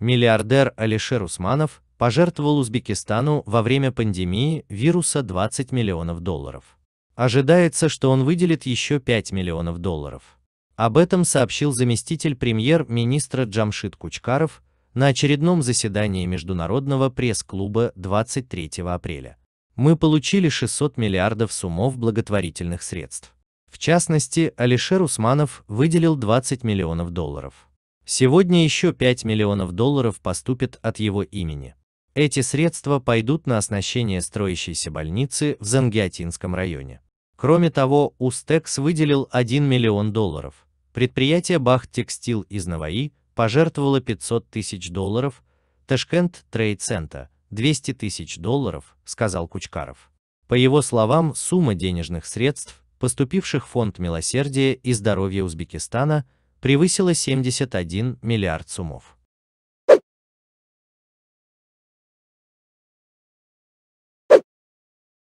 Миллиардер Алишер Усманов пожертвовал Узбекистану во время пандемии вируса 20 миллионов долларов. Ожидается, что он выделит еще 5 миллионов долларов. Об этом сообщил заместитель премьер-министра Джамшит Кучкаров на очередном заседании Международного пресс-клуба 23 апреля. Мы получили 600 миллиардов сумов благотворительных средств. В частности, Алишер Усманов выделил 20 миллионов долларов. Сегодня еще 5 миллионов долларов поступит от его имени. Эти средства пойдут на оснащение строящейся больницы в Зангиатинском районе. Кроме того, Устекс выделил 1 миллион долларов. Предприятие Бах Текстил из Наваи пожертвовало 500 тысяч долларов, Ташкент Трейдсента – 200 тысяч долларов, сказал Кучкаров. По его словам, сумма денежных средств, поступивших в Фонд милосердия и здоровья Узбекистана – превысила 71 миллиард сумов.